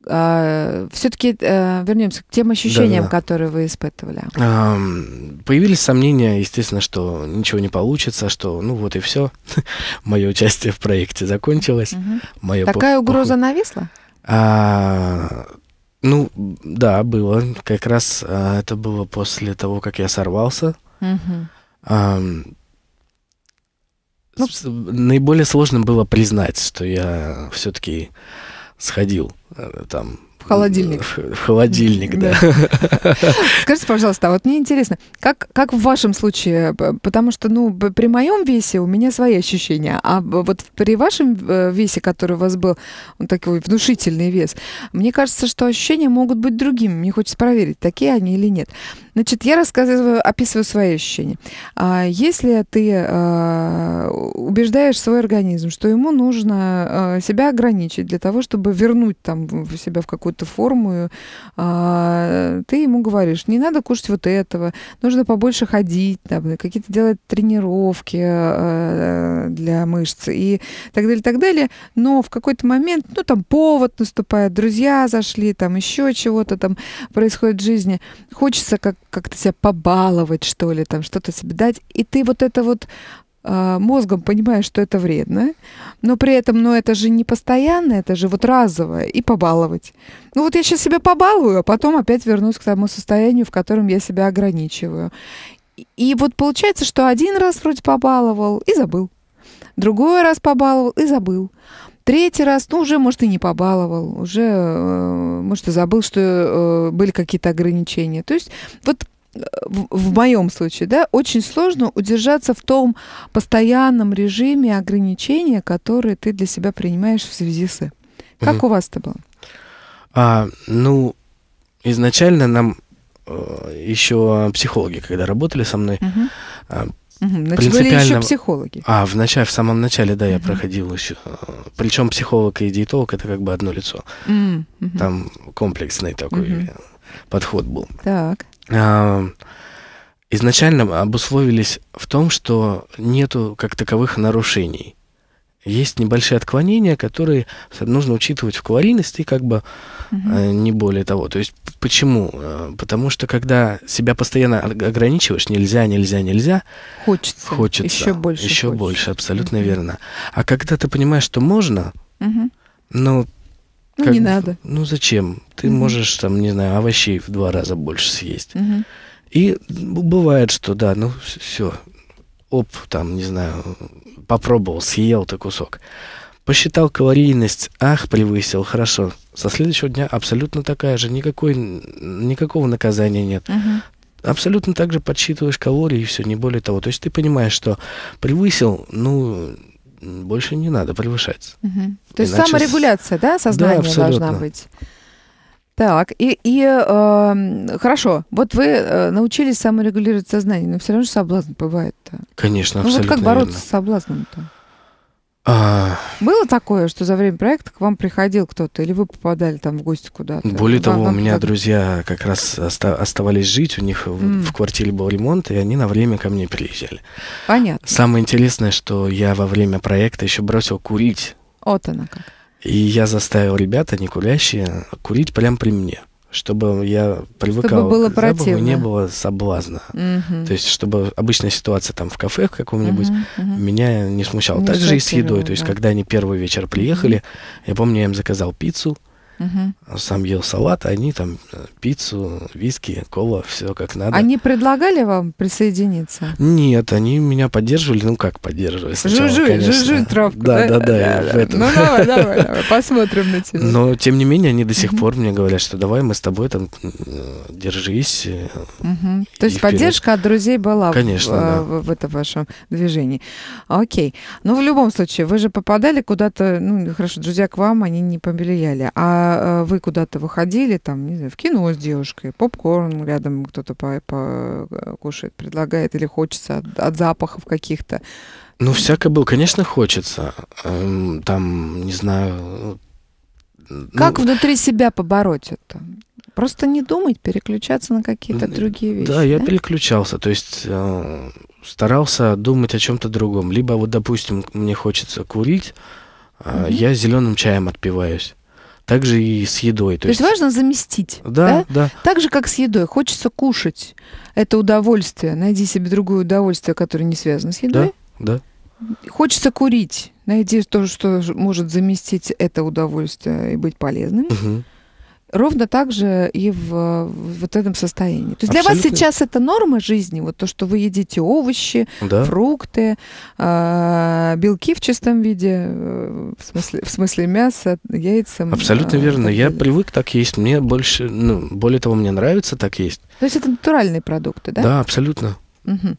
А, все-таки а, э, вернемся к тем ощущениям, да, да. которые вы испытывали. А, появились сомнения, естественно, что ничего не получится, что ну вот и все, *laughs* мое участие в проекте закончилось. Угу. Такая по... угроза нависла? А, ну да, было. Как раз а, это было после того, как я сорвался. Угу. Ну, наиболее сложно было признать, что я все-таки сходил э, там в холодильник. *laughs* Холодильник, да. Скажите, пожалуйста, а вот мне интересно, как, как в вашем случае, потому что, ну, при моем весе у меня свои ощущения, а вот при вашем э, весе, который у вас был, он такой внушительный вес, мне кажется, что ощущения могут быть другими. Мне хочется проверить, такие они или нет. Значит, я рассказываю, описываю свои ощущения. а Если ты э, убеждаешь свой организм, что ему нужно э, себя ограничить для того, чтобы вернуть там себя в какую-то какую-то форму, а, ты ему говоришь, не надо кушать вот этого, нужно побольше ходить, там, какие-то делать тренировки а, для мышц и так далее, так далее. Но в какой-то момент, ну, там повод наступает, друзья зашли, там еще чего-то там происходит в жизни. Хочется как- как-то себя побаловать, что ли, там что-то себе дать. И ты вот это вот Э, мозгом понимаешь, что это вредно, но при этом, ну это же не постоянно, это же вот разовое, и побаловать. Ну вот я сейчас себя побалую, а потом опять вернусь к тому состоянию, в котором я себя ограничиваю. И вот получается, что один раз вроде побаловал и забыл, другой раз побаловал и забыл. Третий раз, ну, уже, может, и не побаловал, уже, э, может, и забыл, что э, были какие-то ограничения. То есть вот в моем случае, да, очень сложно удержаться в том постоянном режиме ограничения, которые ты для себя принимаешь в связи с. Как угу. у вас это было? А, ну, изначально нам э, еще психологи, когда работали со мной, угу. Угу, принципиально... еще психологи. А, в, начале, в самом начале, да, я угу. проходил еще. Э, Причем психолог и диетолог это как бы одно лицо. Угу. Там комплексный такой угу. подход был. Так изначально обусловились в том, что нету как таковых нарушений. Есть небольшие отклонения, которые нужно учитывать в калорийности, как бы угу. не более того. То есть почему? Э, потому что когда себя постоянно ограничиваешь, нельзя, нельзя, нельзя. Хочется. Хочется. Еще больше. Еще больше, абсолютно угу. верно. А когда ты понимаешь, что можно, угу. uh ну ну, как, не надо. Ну, зачем? Ты угу. можешь, там, не знаю, овощей в два раза больше съесть. Угу. И бывает, что, да, ну, все, оп, там, не знаю, попробовал, съел-то кусок. Посчитал калорийность, ах, превысил, хорошо. Со следующего дня абсолютно такая же, никакой, никакого наказания нет. Угу абсолютно так же подсчитываешь калории и все, не более того. То есть ты понимаешь, что превысил, ну, больше не надо превышать. Угу. То есть саморегуляция, да, сознание да, должна быть. Так, и, и э, хорошо, вот вы э, научились саморегулировать сознание, но все равно же соблазн бывает-то. Конечно, абсолютно. ну, Вот как бороться верно. с соблазном-то? А... Было такое, что за время проекта к вам приходил кто-то, или вы попадали там в гости куда-то? Более вам, того, у меня так... друзья как раз оста- оставались жить, у них mm. в квартире был ремонт, и они на время ко мне приезжали. Понятно. Самое интересное, что я во время проекта еще бросил курить. Вот она как. И я заставил ребята, не курящие, курить прямо при мне чтобы я привыкал чтобы было к запаху, не было соблазна. Угу. То есть, чтобы обычная ситуация там в кафе каком-нибудь угу, угу. меня не смущала. Не Также и с едой. То есть, когда они первый вечер приехали, я помню, я им заказал пиццу, угу. сам ел салат, а они там э, пиццу, виски, кола, все как надо. Они предлагали вам присоединиться? Нет, они меня поддерживали, ну как поддерживали? Сначала, жужжуй, конечно. жужжуй травку. Да, да, да. да, да, Ну давай, *laughs* давай, давай, посмотрим на тебя. Но тем не менее они до сих пор мне говорят, что давай мы с тобой там э, держись. Э, То есть поддержка от друзей была в, этом вашем движении. Окей. Ну в любом случае, вы же попадали куда-то, ну хорошо, друзья к вам, они не повлияли. А Э, вы куда-то выходили, там, не знаю, в кино с девушкой, попкорн рядом кто-то по, по э, кушает, предлагает или хочется от, от запахов каких-то. Ну, всякое было, конечно, хочется. Эм, там, не знаю... Ну, как ну, внутри себя побороть это? Просто не думать, переключаться на какие-то другие вещи. Да, да? я переключался, то есть э, старался думать о чем-то другом. Либо вот, допустим, мне хочется курить, э, угу. я зеленым чаем отпиваюсь также и с едой. То, то есть, есть важно заместить. Да, да, да. Так же, как с едой. Хочется кушать. Это удовольствие. Найди себе другое удовольствие, которое не связано с едой. Да, да. Хочется курить. Найди то, что может заместить это удовольствие и быть полезным. Угу ровно так же и в, в вот этом состоянии. То есть Абсолютно. для вас сейчас это норма жизни, вот то, что вы едите овощи, да. фрукты, э, белки в чистом виде, э, в смысле, в смысле мяса, яйца. Абсолютно э, верно. Я привык так есть. Мне больше, ну, более того, мне нравится так есть. То есть это натуральные продукты, да? Да, абсолютно. Угу.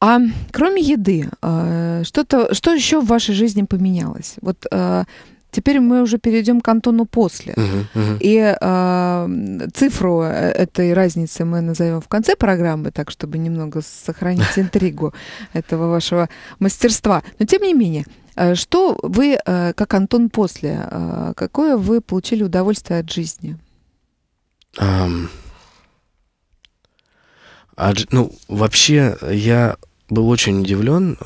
А кроме еды, э, что-то, что еще в вашей жизни поменялось? Вот э, Теперь мы уже перейдем к Антону после. Uh-huh, uh-huh. И а, э, цифру этой разницы мы назовем в конце программы, так чтобы немного сохранить *laughs* интригу этого вашего мастерства. Но тем не менее, э, что вы, э, как Антон после, э, какое вы получили удовольствие от жизни? Um, от, ну, вообще, я был очень удивлен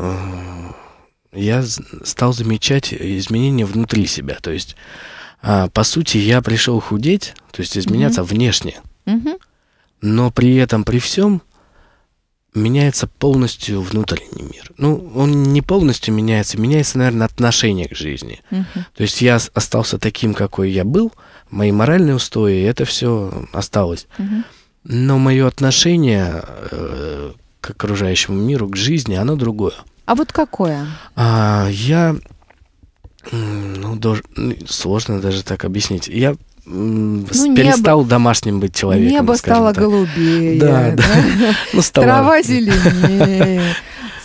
я стал замечать изменения внутри себя. То есть, а, по сути, я пришел худеть, то есть изменяться mm-hmm. внешне. Mm-hmm. Но при этом, при всем, меняется полностью внутренний мир. Ну, он не полностью меняется, меняется, наверное, отношение к жизни. Угу. uh То есть я остался таким, какой я был, мои моральные устои, это все осталось. Угу. uh Но мое отношение э, к окружающему миру, к жизни, оно другое. А вот какое? А, я... Ну, даже, сложно даже так объяснить. Я ну, перестал небо, домашним быть человеком. Небо стало так. голубее. Да, да. да. *laughs* Ну, Трава зеленее.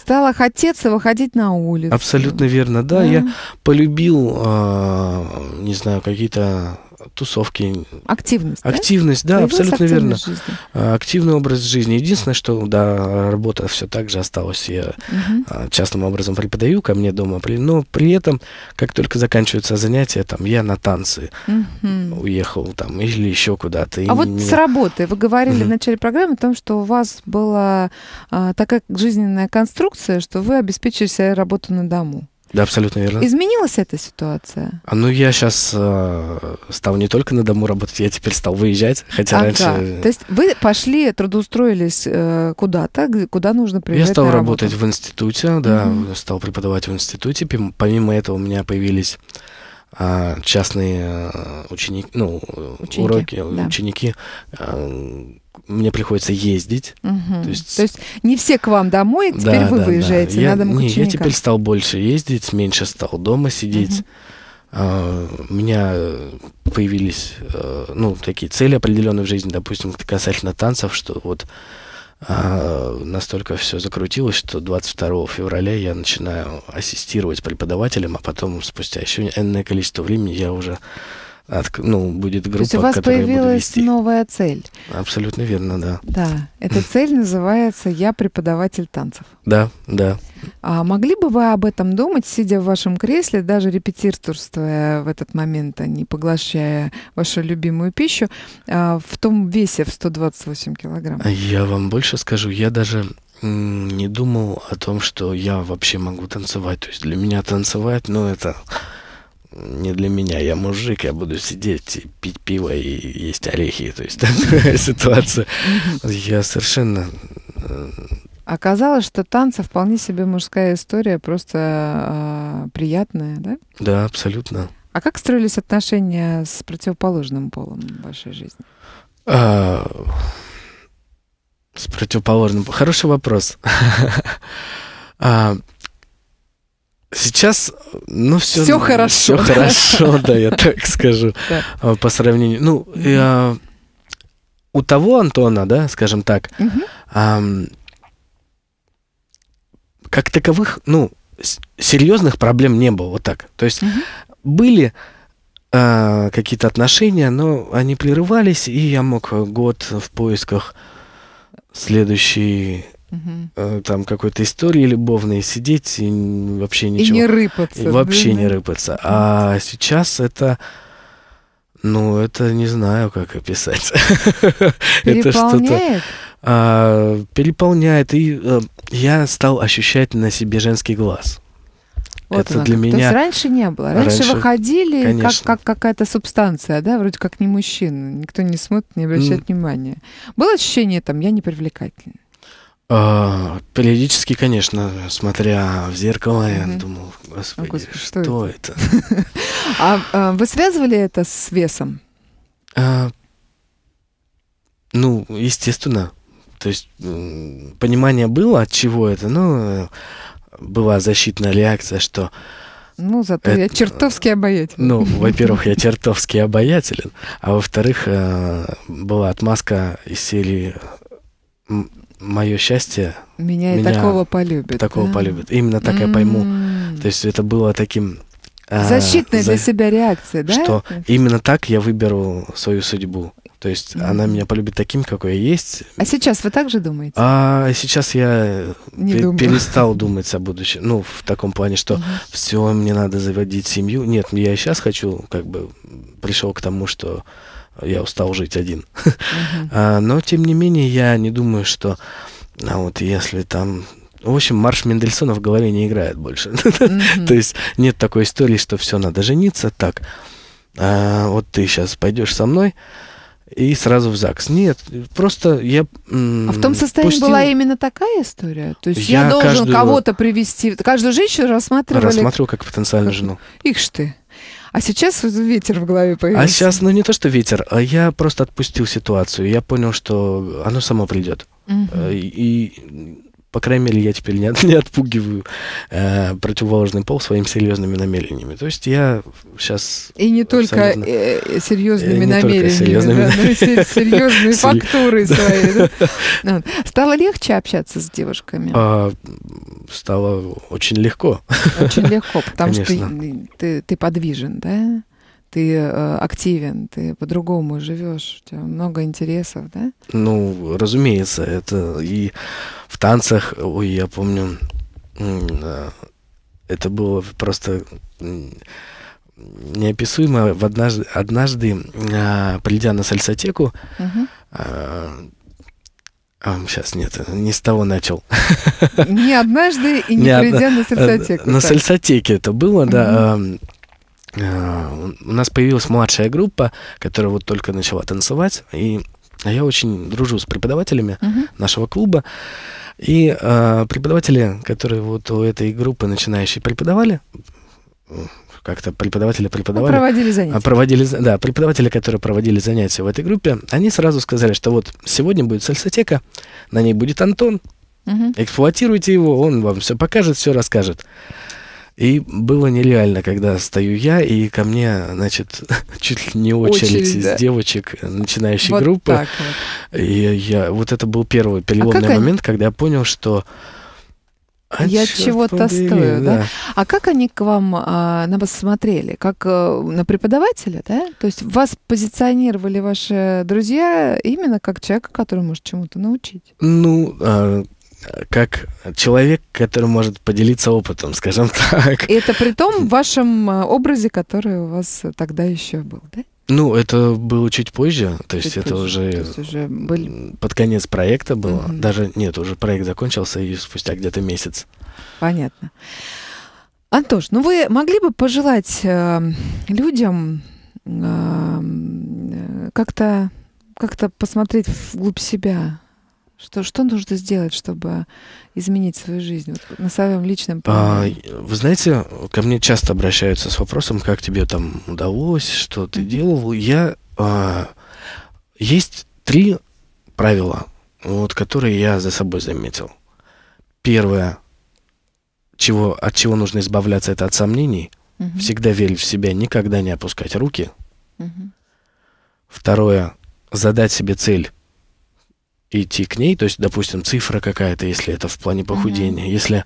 Стало хотеться выходить на улицу. Абсолютно верно, да. да. Я полюбил, а, не знаю, какие-то тусовки. Активность. Активность, да, да абсолютно верно. Жизни. А, активный образ жизни. Единственное, что да, работа все так же осталась. Я угу. частным образом преподаю ко мне дома, но при этом, как только заканчиваются занятия, там я на танцы угу. уехал там или еще куда-то. А вот не... с работы вы говорили угу. в начале программы о том, что у вас была а, такая жизненная конструкция, что вы обеспечили себе работу на дому. Да, абсолютно верно. Изменилась эта ситуация? А, ну, я сейчас э, стал не только на дому работать, я теперь стал выезжать, хотя ага. раньше... То есть вы пошли, трудоустроились э, куда-то, куда нужно приезжать Я стал работать в институте, да, угу. стал преподавать в институте. Помимо этого у меня появились а частные э, ученики, ну, ученики, уроки, э, да. ученики, э, мне приходится ездить. Угу. То, есть... То есть не все к вам домой, теперь да, вы да, выезжаете да. я, на не, Я теперь стал больше ездить, меньше стал дома сидеть. Угу. у меня появились ну, такие цели определенные в жизни, допустим, касательно танцев, что вот а, настолько все закрутилось, что 22 февраля я начинаю ассистировать преподавателям, а потом спустя еще энное количество времени я уже от, ну, будет группа, которая То есть у вас появилась новая цель. Абсолютно верно, да. Да. Эта *laughs* цель называется «Я преподаватель танцев». Да, да. А могли бы вы об этом думать, сидя в вашем кресле, даже репетиторствуя в этот момент, а не поглощая вашу любимую пищу, а, в том весе в 128 килограмм? А я вам больше скажу, я даже не думал о том, что я вообще могу танцевать. То есть для меня танцевать, ну, это не для меня, я мужик, я буду сидеть, пить пиво и есть орехи. То есть *laughs* такая ситуация. Я совершенно... Э, Оказалось, что танцы вполне себе мужская история, просто э, приятная, да? Да, абсолютно. А как строились отношения с противоположным полом в вашей жизни? А, с противоположным. Хороший вопрос. *laughs* А, Сейчас, ну, все, все хорошо. Все хорошо, *laughs* да, я так скажу. А, по сравнению. Ну, а, у того Антона, да, скажем так, как таковых, ну, серьезных проблем не было, вот так. То есть были а, какие-то отношения, но они прерывались, и я мог год в поисках следующей Э, там какой-то истории любовной сидеть и вообще ничего. И не рыпаться. И вообще да, не рыпаться. А сейчас это... Ну, это не знаю, как описать. *laughs* это что-то... А, переполняет. И а, я стал ощущать на себе женский глаз. Вот это оно, для как. меня. То есть раньше не было. Раньше, раньше выходили как, как какая-то субстанция, да, вроде как не мужчина. Никто не смотрит, не обращает mm. внимания. Было ощущение там, я не привлекательна. А, периодически, конечно, смотря в зеркало, mm я думал, господи, О, господи что, что это? *laughs* А, а вы связывали это с весом? А, ну, естественно. То есть понимание было, от чего это, но э, была защитная реакция, что... Ну, зато это, я э, чертовски обаятелен. Ну, *laughs* во-первых, я чертовски обаятелен, а во-вторых, э, была отмазка из серии мое счастье... Меня, меня и такого полюбит. Такого да? полюбит. Именно так mm-hmm. я пойму. То есть это было таким... А, Защитная а, за... для себя реакция, да? Что это? именно так я выберу свою судьбу. То есть mm-hmm. она меня полюбит таким, какой я есть. А сейчас вы так же думаете? А сейчас я Не пер- думаю. перестал думать о будущем. Ну, в таком плане, что mm-hmm. все, мне надо заводить семью. Нет, я сейчас хочу, как бы, пришел к тому, что я устал жить один. *laughs* А, но, тем не менее, я не думаю, что а вот если там... В общем, марш Мендельсона в голове не играет больше. *laughs* То есть нет такой истории, что все, надо жениться. Так, а, вот ты сейчас пойдешь со мной, и сразу в ЗАГС. Нет, просто я... А в том состоянии пустил... была именно такая история? То есть я, я должен каждую... кого-то привести... Каждую женщину рассматривали... Рассматривал как потенциальную жену. Их ж ты. А сейчас ветер в голове появился. А сейчас, ну не то, что ветер, а я просто отпустил ситуацию. Я понял, что оно само придет. Угу. Э, и, по крайней мере, я теперь не, не отпугиваю э, противоположный пол своими серьезными намерениями. То есть я сейчас... И не только э, э серьезными э, не намерениями, только серьезными, да, но и серьезные фактуры *laughs* свои. Стало легче общаться с девушками? А, стало очень легко. Очень легко, *laughs* потому что ты, ты, ты подвижен, да? Ты э, активен, ты по-другому живешь, у тебя много интересов, да? Ну, разумеется, это и в танцах, ой, я помню, это было просто неописуемо. В однажды, однажды, а, придя на сальсотеку, uh-huh. А, сейчас нет, не с того начал. *laughs* Не однажды и не, не придя одна... на э, сальсотеку. На так. сальсотеке это было, да. Э, у нас появилась младшая группа, которая вот только начала танцевать, и я очень дружу с преподавателями нашего клуба. И э, преподаватели, которые вот у этой группы начинающие преподавали, как-то преподаватели преподавали. Мы проводили а занятия. Проводили, да, преподаватели, которые проводили занятия в этой группе, они сразу сказали, что вот сегодня будет сальсотека, на ней будет Антон, угу. эксплуатируйте его, он вам все покажет, все расскажет. И было нереально, когда стою я, и ко мне, значит, *laughs* чуть ли не очередь, очередь из да. девочек начинающей вот группы. Так вот. И я, вот это был первый а переломный а момент, они? когда я понял, что а я чего-то стою, да? да? А как они к вам а, на вас смотрели? Как а, на преподавателя, да? То есть вас позиционировали ваши друзья именно как человека, который может чему-то научить? Ну, а, как человек, который может поделиться опытом, скажем *laughs* так. И это при том вашем э, образе, который у вас тогда еще был, да? Ну, это было чуть позже, то есть чуть это уже, уже были... под конец проекта было. Угу. Даже нет, уже проект закончился и спустя где-то месяц. Понятно. Антош, ну вы могли бы пожелать э, людям э, э как-то как-то посмотреть вглубь себя, что, что нужно сделать, чтобы изменить свою жизнь вот, на своем личном а, плане? А, вы знаете, ко мне часто обращаются с вопросом, как тебе там удалось, что ты mm-hmm. делал. Я а, есть три правила, вот, которые я за собой заметил. Первое, чего, от чего нужно избавляться, это от сомнений. Mm-hmm. Всегда верить в себя, никогда не опускать руки. Mm-hmm. Второе, задать себе цель идти к ней, то есть, допустим, цифра какая-то, если это в плане похудения, mm-hmm. если...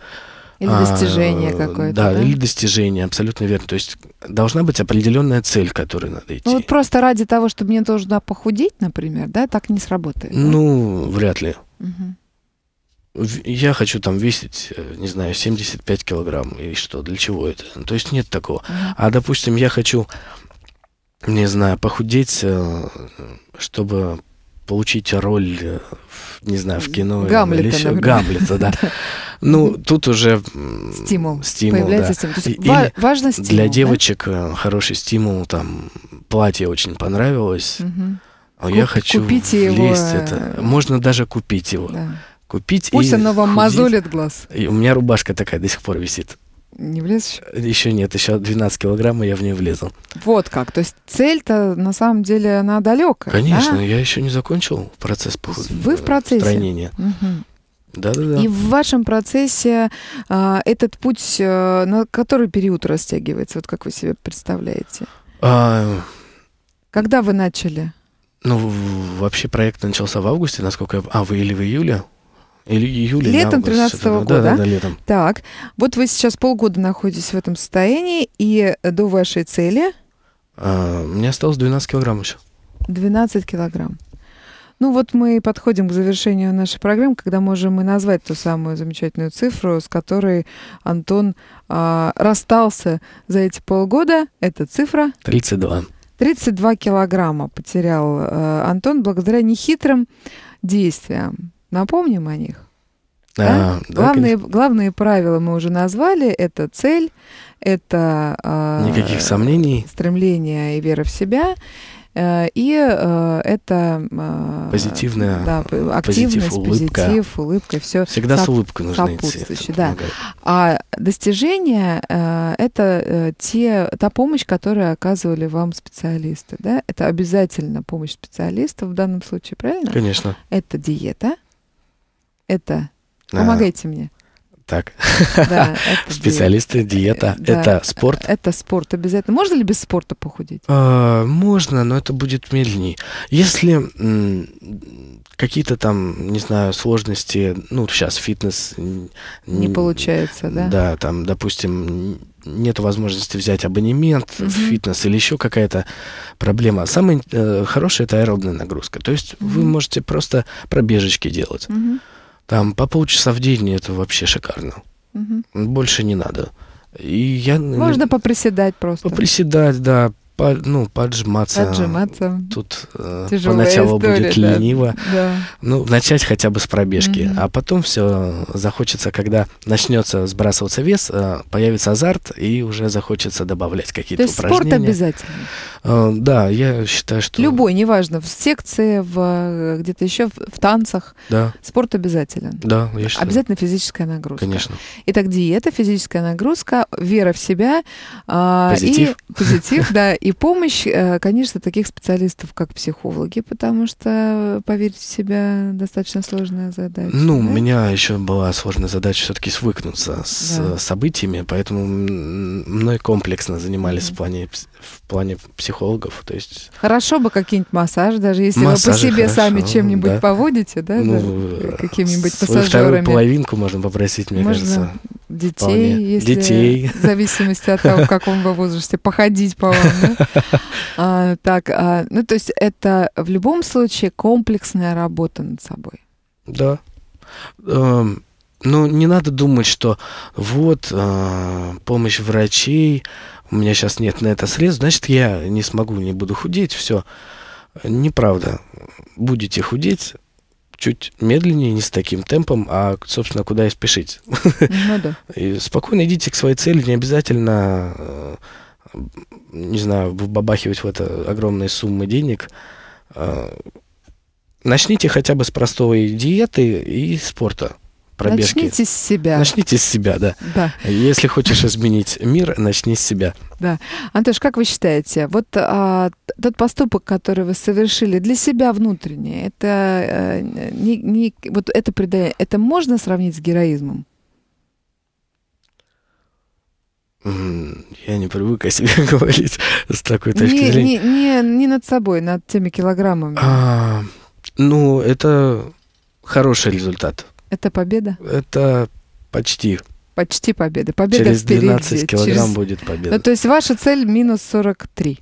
Или а, какое-то. Да, да, или достижение, абсолютно верно. То есть должна быть определенная цель, к которой надо идти. Ну вот просто ради того, чтобы мне нужно похудеть, например, да, так не сработает. Ну, да? вряд ли. Угу. Я хочу там весить, э, не знаю, 75 килограмм, и что, для чего это? Ну, то есть нет такого. Угу. А, допустим, я хочу, не знаю, похудеть, э, чтобы получить роль, э, не знаю, в кино Гамлета, или еще например. Гамлета, *laughs* да. Ну, тут уже стимул, стимул появляется да. стимул. То есть или ва- важно стимул. Для девочек да? Э, хороший стимул, там платье очень понравилось. Угу. Куп, я хочу купить его. Э, это. Можно даже купить его. Да. Купить Пусть и оно вам худеть. мозолит глаз. И у меня рубашка такая до сих пор висит не влез Еще Еще нет, еще 12 килограмм, и я в нее влезу. Вот как. То есть цель-то на самом деле она далекая. Конечно, да? я еще не закончил процесс Вы в процессе? Устранения. Угу. Да-да-да. И в вашем процессе а, этот путь а, на который период растягивается, вот как вы себе представляете? А... Когда вы начали? Ну, вообще проект начался в августе, насколько я... А, вы или в июле? Или июля. Летом 2013 -го года. Да, да, да, летом. Так, вот вы сейчас полгода находитесь в этом состоянии, и до вашей цели? А, мне осталось 12 килограмм еще. 12 килограмм. Ну вот мы подходим к завершению нашей программы, когда можем и назвать ту самую замечательную цифру, с которой Антон а, расстался за эти полгода. Это цифра? 32. 32 килограмма потерял а, Антон благодаря нехитрым действиям. Напомним о них. А, да? А, главные, конечно. главные правила мы уже назвали. Это цель, это э, Никаких сомнений. стремление и вера в себя. Э, и э, это э, позитивная да, активность, позитив, улыбка, позитив, улыбка все всегда соп- с улыбкой нужно идти. Да. А достижения э, это э, те та помощь, которую оказывали вам специалисты, да? Это обязательно помощь специалистов в данном случае, правильно? Конечно. Это диета, это а. помогайте а, мне. Так. *laughs* Специалисты, э, диета. это спорт? Это спорт, обязательно. Можно ли без спорта похудеть? А, можно, но это будет медленнее. Если какие-то там, не знаю, сложности, ну, сейчас фитнес... Не получается, да? Да, там, допустим, нет возможности взять абонемент mm-hmm. в фитнес или еще какая-то проблема. Самое э, хорошее это аэробная нагрузка. То есть mm-hmm. вы можете просто пробежечки делать. Mm-hmm. Там по полчаса в день это вообще шикарно. Угу. Больше не надо. И я, Можно поприседать просто. Поприседать, да, по, ну, поджиматься. Поджиматься. Тут э, Тяжелая поначалу история, будет да. лениво. Да. Ну, начать хотя бы с пробежки. Mm-hmm. А потом все захочется, когда начнется сбрасываться вес, э, появится азарт, и уже захочется добавлять какие-то То упражнения. спорт обязательно? Э, да, я считаю, что... Любой, неважно, в секции, в, где-то еще, в, в танцах. Да. Спорт обязателен. Да, я считаю. Обязательно физическая нагрузка. Конечно. Итак, диета, физическая нагрузка, вера в себя. позитив. И, позитив, да, и помощь, э, конечно, таких специалистов, как психологи, потому что поверить в себя достаточно сложная задача. Ну, да? у меня еще была сложная задача все-таки свыкнуться с да. Э, событиями, поэтому мной комплексно занимались да. в, плане, в плане психологов. То есть... Хорошо бы какие-нибудь массаж, даже если Массажи вы по себе хорошо, сами чем-нибудь да. поводите, да, ну, э, какими-нибудь пассажирами. Вторую половинку можно попросить, мне можно, кажется. Детей, Вполне. если Детей. в зависимости от того, в каком вы возрасте, походить по вам. Да? А, так, а, ну то есть это в любом случае комплексная работа над собой. Да. Эм, ну не надо думать, что вот э, помощь врачей, у меня сейчас нет на это средств, значит я не смогу, не буду худеть, все. Неправда. Будете худеть, чуть медленнее, не с таким темпом, а, собственно, куда и спешить. Ну да. *laughs* И спокойно идите к своей цели, не обязательно, э, не знаю, бабахивать в это огромные суммы денег. Э, начните хотя бы с простой диеты и спорта пробежки. Начните с себя. Начните с себя, да. да. Если хочешь изменить мир, начни с себя. Да. Антош, как вы считаете, вот а, тот поступок, который вы совершили для себя внутренне, это, а, не, не, вот это, преда... это можно сравнить с героизмом? Я не привык о себе *laughs* говорить с такой точки не, зрения. Не, не, не над собой, над теми килограммами. А, ну, это хороший результат. Это победа? Это почти. Почти победа. Победа Через впереди. килограмм Через... будет победа. Ну, то есть ваша цель минус 43.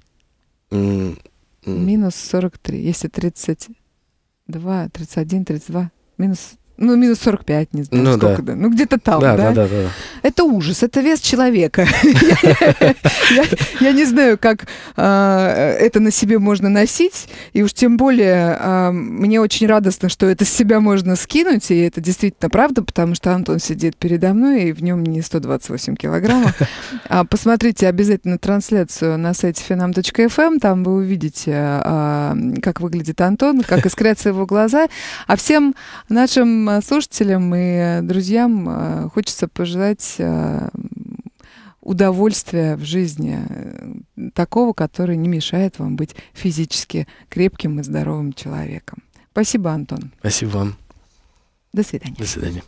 Mm. Минус 43. Если 32, 31, 32. Минус ну, минус 45, не знаю, ну, сколько, да. да. Ну, где-то там, да, да? Да, да, да. Это ужас, это вес человека. *laughs* Я не знаю, как а, это на себе можно носить, и уж тем более а, мне очень радостно, что это с себя можно скинуть, и это действительно правда, потому что Антон сидит передо мной, и в нем не 128 килограммов. А, посмотрите обязательно трансляцию на сайте finam.fm, эм, там вы увидите, как выглядит Антон, как искрятся его глаза. А всем нашим Э, слушателям и э, друзьям э, хочется пожелать удовольствия в жизни, такого, который не мешает вам быть физически крепким и здоровым человеком. Спасибо, Антон. Спасибо вам. До свидания. До свидания.